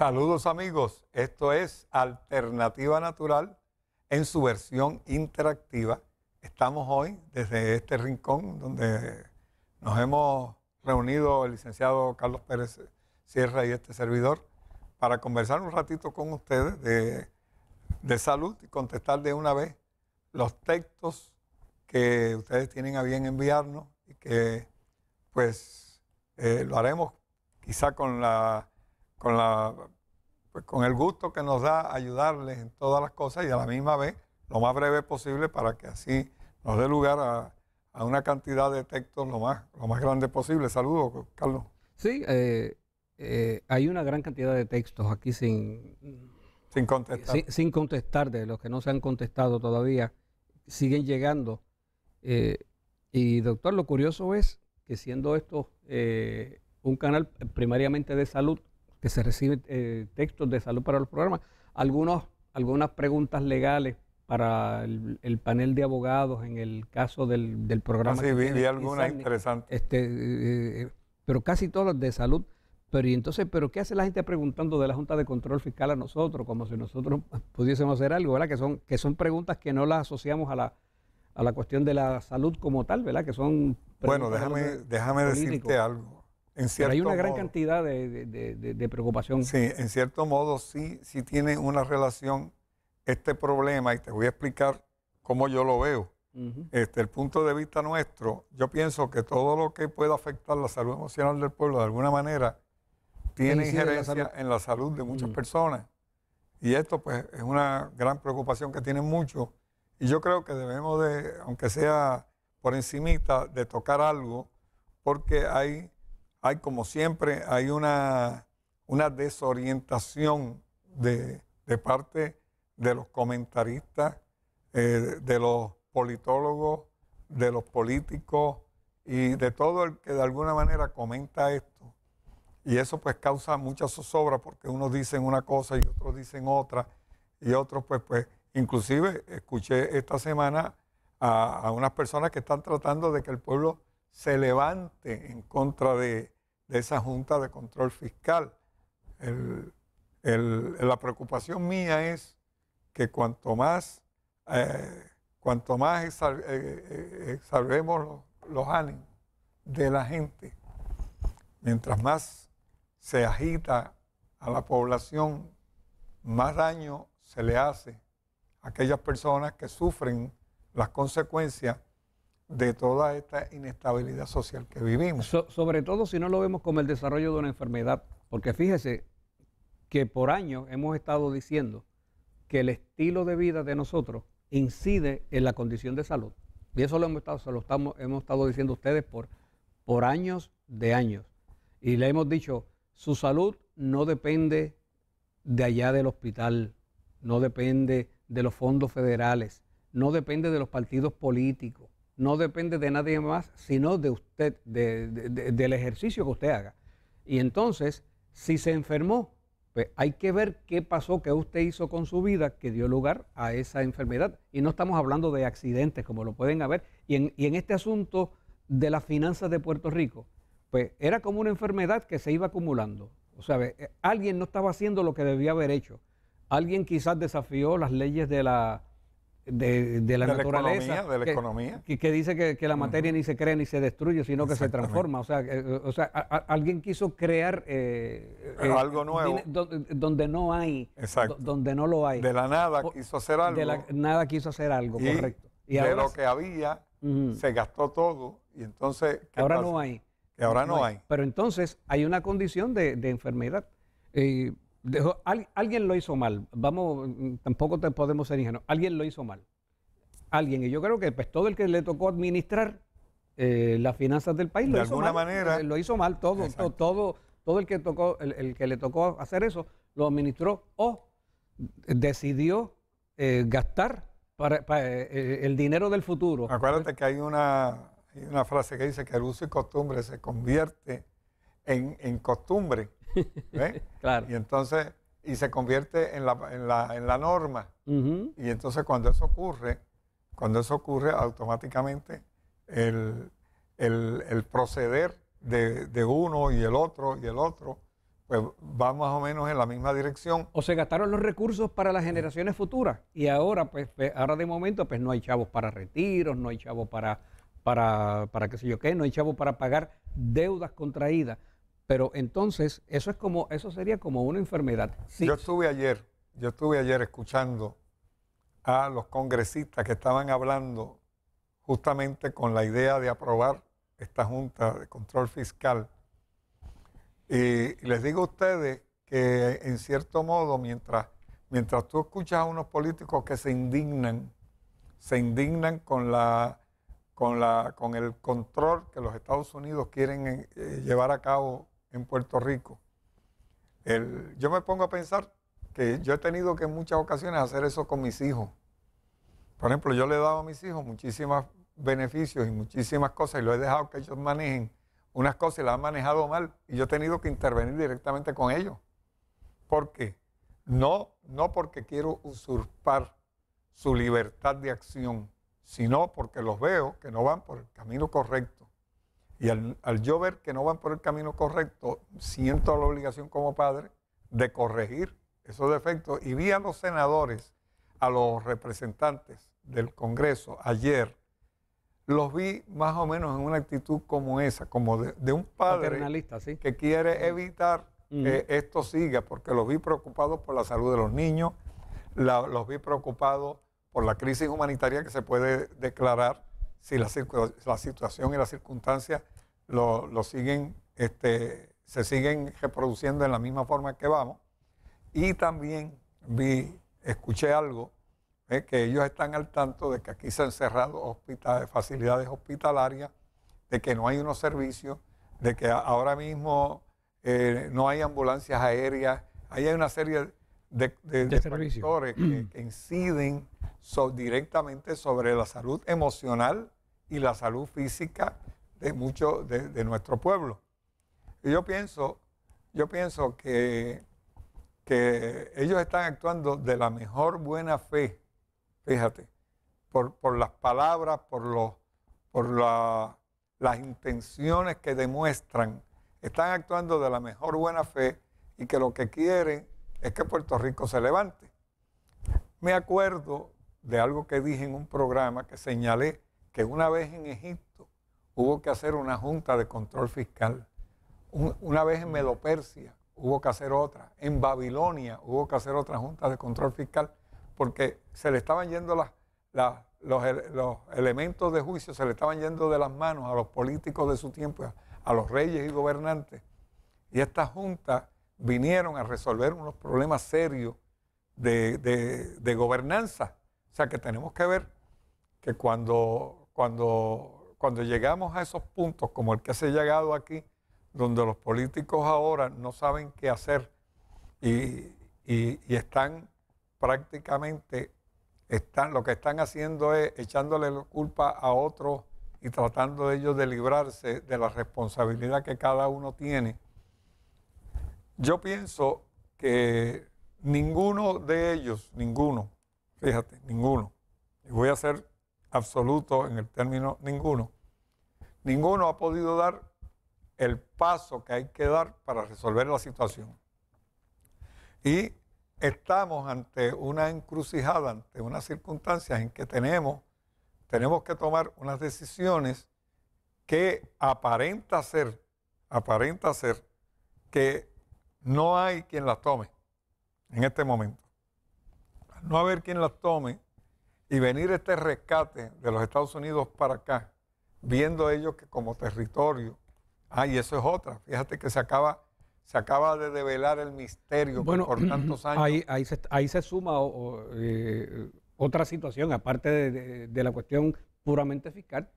Saludos amigos, esto es Alternativa Natural en su versión interactiva. Estamos hoy desde este rincón donde nos hemos reunido el licenciado Carlos Pérez Sierra y este servidor para conversar un ratito con ustedes de, salud y contestar de una vez los textos que ustedes tienen a bien enviarnos y que pues eh, lo haremos quizá con la con, la, pues, con el gusto que nos da ayudarles en todas las cosas y a la misma vez lo más breve posible para que así nos dé lugar a, una cantidad de textos lo más, lo más grande posible. Saludos, Carlos. Sí, eh, eh, hay una gran cantidad de textos aquí sin, sin contestar. Sin, contestar, de los que no se han contestado todavía, siguen llegando. Eh, y doctor, lo curioso es que siendo esto un canal primariamente de salud, que se reciben eh, textos de salud para los programas, algunos, algunas preguntas legales para el, panel de abogados en el caso del, del programa. Ah, sí, vi, algunas interesantes. Este, eh, eh, pero casi todas de salud. Pero y entonces, ¿pero qué hace la gente preguntando de la Junta de Control Fiscal a nosotros? Como si nosotros pudiésemos hacer algo, ¿verdad? Que son, que son preguntas que no las asociamos a la, a la cuestión de la salud como tal, ¿verdad? Que son... Bueno, déjame, déjame decirte algo. Pero hay una gran cantidad de, de, preocupación. Sí, en cierto modo sí, sí tiene una relación este problema y te voy a explicar cómo yo lo veo. Desde este, el punto de vista nuestro, yo pienso que todo lo que pueda afectar la salud emocional del pueblo de alguna manera tiene injerencia en la salud de muchas personas. Y esto pues es una gran preocupación que tienen muchos. Y yo creo que debemos de, aunque sea por encimita, de tocar algo, porque hay hay, como siempre, hay una, una desorientación de, parte de los comentaristas, eh, de los politólogos, de los políticos y de todo el que de alguna manera comenta esto. Y eso pues causa mucha zozobra porque unos dicen una cosa y otros dicen otra y otros pues, pues inclusive escuché esta semana a unas personas que están tratando de que el pueblo se levante en contra de, esa Junta de Control Fiscal. la preocupación mía es que cuanto más, eh, cuanto más eh, eh, los, los ánimos de la gente, mientras más se agita a la población, más daño se le hace a aquellas personas que sufren las consecuencias de toda esta inestabilidad social que vivimos. sobre todo si no lo vemos como el desarrollo de una enfermedad, porque fíjese que por años hemos estado diciendo que el estilo de vida de nosotros incide en la condición de salud. Y eso lo hemos estado, lo estamos, hemos estado diciendo ustedes por, por años de años. Y le hemos dicho, su salud no depende de allá del hospital, no depende de los fondos federales, no depende de los partidos políticos, no depende de nadie más, sino de usted, de, del ejercicio que usted haga. Y entonces, si se enfermó, pues hay que ver qué pasó, qué usted hizo con su vida que dio lugar a esa enfermedad. Y no estamos hablando de accidentes, como lo pueden haber. Y en, y en este asunto de las finanzas de Puerto Rico, pues era como una enfermedad que se iba acumulando. O sea, eh, alguien no estaba haciendo lo que debía haber hecho. Alguien quizás desafió las leyes de la de, la naturaleza. de la economía. Que, que dice que, la materia ni se crea ni se destruye, sino que se transforma. O sea, eh, eh, o sea alguien quiso crear eh, algo nuevo. Donde, no hay. Exacto. Donde no lo hay. De la nada quiso hacer algo. De la nada quiso hacer algo, correcto. Y de lo que había, se gastó todo. Y entonces. Ahora no hay. Que ahora no, hay. Pero entonces hay una condición de, enfermedad alguien lo hizo mal. Vamos, mm, tampoco te podemos ser ingenuos. Alguien lo hizo mal. Alguien. Y yo creo que pues, todo el que le tocó administrar eh, las finanzas del país lo hizo alguna mal. manera. Eh, lo hizo mal todo. Todo, todo, el que tocó, el, que le tocó hacer eso, lo administró o decidió eh, gastar para, el dinero del futuro. Acuérdate que hay una, hay una frase que dice que el uso y costumbre se convierte en, costumbre. claro. Y entonces, y se convierte en la, en la, norma. Y entonces cuando eso ocurre, cuando eso ocurre automáticamente el, proceder de, uno y el otro y el otro, pues va más o menos en la misma dirección. O se gastaron los recursos para las generaciones futuras y ahora, pues, ahora de momento, pues no hay chavos para retiros, no hay chavos para, para, para qué sé yo qué, no hay chavos para pagar deudas contraídas. Pero entonces, eso es como, eso sería como una enfermedad. Yo estuve ayer, yo estuve ayer escuchando a los congresistas que estaban hablando justamente con la idea de aprobar esta Junta de Control Fiscal. Y les digo a ustedes que en cierto modo, mientras, mientras tú escuchas a unos políticos que se indignan, se indignan con, la, con, la, con el control que los Estados Unidos quieren eh, llevar a cabo en Puerto Rico. yo me pongo a pensar que yo he tenido que en muchas ocasiones hacer eso con mis hijos. Por ejemplo, yo le he dado a mis hijos muchísimos beneficios y muchísimas cosas y lo he dejado que ellos manejen unas cosas y las han manejado mal y yo he tenido que intervenir directamente con ellos. ¿Por qué? No, no porque quiero usurpar su libertad de acción, sino porque los veo que no van por el camino correcto. Y al, al, yo ver que no van por el camino correcto, siento la obligación como padre de corregir esos defectos. Y vi a los senadores, a los representantes del Congreso ayer, los vi más o menos en una actitud como esa, como de, un padre que quiere evitar que esto siga, porque los vi preocupados por la salud de los niños, los vi preocupados por la crisis humanitaria que se puede declarar si la, situación y las circunstancias lo, siguen, este, se siguen reproduciendo en la misma forma que vamos. Y también vi, escuché algo, eh, que ellos están al tanto de que aquí se han cerrado facilidades hospitalarias, de que no hay unos servicios, de que ahora mismo eh, no hay ambulancias aéreas, ahí hay una serie de, de, que inciden directamente sobre la salud emocional y la salud física de muchos de, nuestro pueblo. Y yo pienso, yo pienso que, que, ellos están actuando de la mejor buena fe, fíjate, por, las palabras, por, los, por las intenciones que demuestran. Están actuando de la mejor buena fe y que lo que quieren es que Puerto Rico se levante. Me acuerdo de algo que dije en un programa que señalé que una vez en Egipto hubo que hacer una junta de control fiscal, una vez en Medopersia hubo que hacer otra, en Babilonia hubo que hacer otra junta de control fiscal, porque se le estaban yendo los, elementos de juicio, se le estaban yendo de las manos a los políticos de su tiempo, a, los reyes y gobernantes. Y estas juntas vinieron a resolver unos problemas serios de gobernanza o sea que tenemos que ver que cuando, cuando, cuando llegamos a esos puntos como el que se ha llegado aquí, donde los políticos ahora no saben qué hacer y, están prácticamente, están, lo que están haciendo es echándole la culpa a otros y tratando ellos de librarse de la responsabilidad que cada uno tiene. Yo pienso que ninguno de ellos, ninguno, Fíjate, ninguno. Y voy a ser absoluto en el término ninguno. Ninguno ha podido dar el paso que hay que dar para resolver la situación. Y estamos ante una encrucijada, ante unas circunstancias en que tenemos, tenemos que tomar unas decisiones que aparenta ser, aparenta ser que no hay quien las tome en este momento no haber quien las tome y venir este rescate de los Estados Unidos para acá, viendo ellos que como territorio, ah, y eso es otra, fíjate que se acaba, se acaba de develar el misterio bueno, por tantos años. Ahí, ahí, se, suma eh, otra situación, aparte de la cuestión puramente fiscal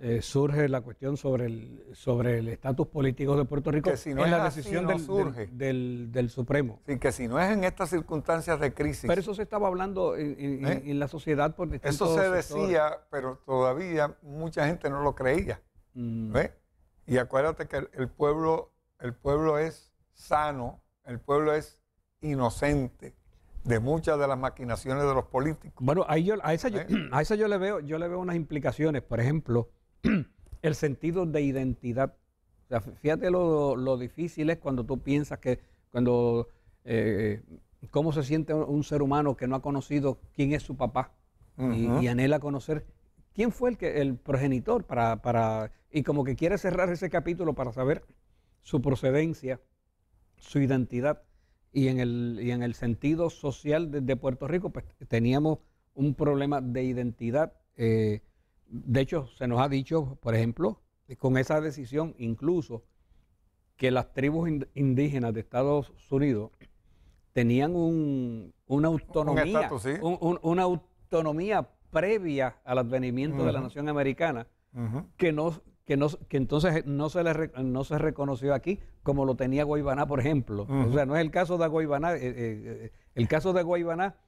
eh, surge la cuestión sobre el sobre el estatus político de Puerto Rico si en la decisión del, Del, Supremo. Sí, que si no es en estas circunstancias de crisis. Pero eso se estaba hablando en, ¿Eh? la sociedad por Eso se decía, pero todavía mucha gente no lo creía. Mm. Y acuérdate que el, pueblo el pueblo es sano, el pueblo es inocente de muchas de las maquinaciones de los políticos. Bueno, ahí a, esa ¿Eh? a esa yo le veo yo le veo unas implicaciones, por ejemplo, el sentido de identidad. fíjate lo, difícil es cuando tú piensas que, cuando, eh, cómo se siente un ser humano que no ha conocido quién es su papá y, anhela conocer quién fue el, que, el progenitor para, y como que quiere cerrar ese capítulo para saber su procedencia, su identidad. Y en el, en el sentido social de, Puerto Rico, pues teníamos un problema de identidad. Eh, de hecho, se nos ha dicho, por ejemplo, con esa decisión incluso que las tribus indígenas de Estados Unidos tenían una autonomía, una autonomía previa al advenimiento de la nación americana que no que, no, que entonces no se, le, no se reconoció aquí como lo tenía Guaybaná, por ejemplo. O sea, no es el caso de Guaybaná. Eh, eh, eh, el caso de Guaybaná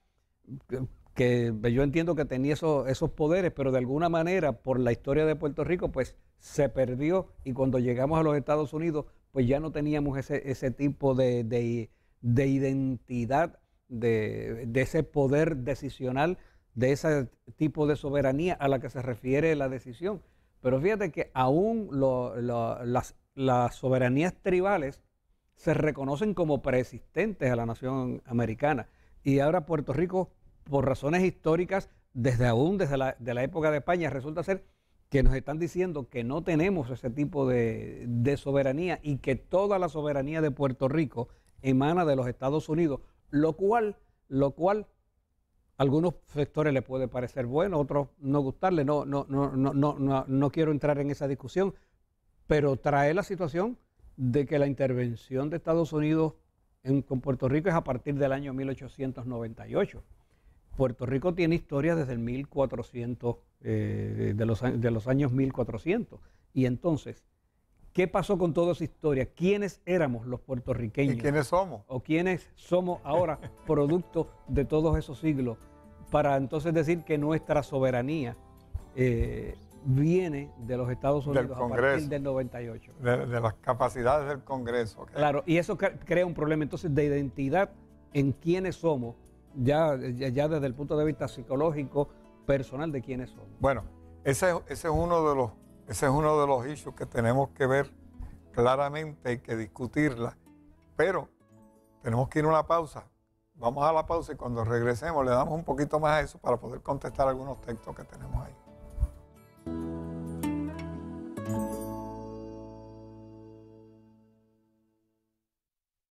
que yo entiendo que tenía esos, esos poderes, pero de alguna manera por la historia de Puerto Rico, pues se perdió y cuando llegamos a los Estados Unidos, pues ya no teníamos ese, tipo de, identidad, de, ese poder decisional, de ese tipo de soberanía a la que se refiere la decisión. Pero fíjate que aún las, las soberanías tribales se reconocen como preexistentes a la nación americana. Y ahora Puerto Rico por razones históricas, desde aún desde la, de la época de España, resulta ser que nos están diciendo que no tenemos ese tipo de, soberanía y que toda la soberanía de Puerto Rico emana de los Estados Unidos, lo cual, lo cual a algunos sectores le puede parecer bueno, otros no gustarle, no, no, no, no, no, no, no quiero entrar en esa discusión, pero trae la situación de que la intervención de Estados Unidos en, con Puerto Rico es a partir del año 1898. Puerto Rico tiene historia desde el 1400, eh, de, los, años 1400. Y entonces, ¿Qué pasó con toda esa historia? ¿Quiénes éramos los puertorriqueños? ¿Y quiénes somos? ¿O quiénes somos ahora producto de todos esos siglos? Para entonces decir que nuestra soberanía eh, viene de los Estados Unidos del a partir del 98. De, las capacidades del Congreso. Claro, y eso crea un problema entonces de identidad en quiénes somos ya, ya desde el punto de vista psicológico, personal de quiénes son. Bueno, ese, ese, es uno de los, ese es uno de los issues que tenemos que ver claramente, y que discutirla, pero tenemos que ir a una pausa. Vamos a la pausa y cuando regresemos le damos un poquito más a eso para poder contestar algunos textos que tenemos ahí.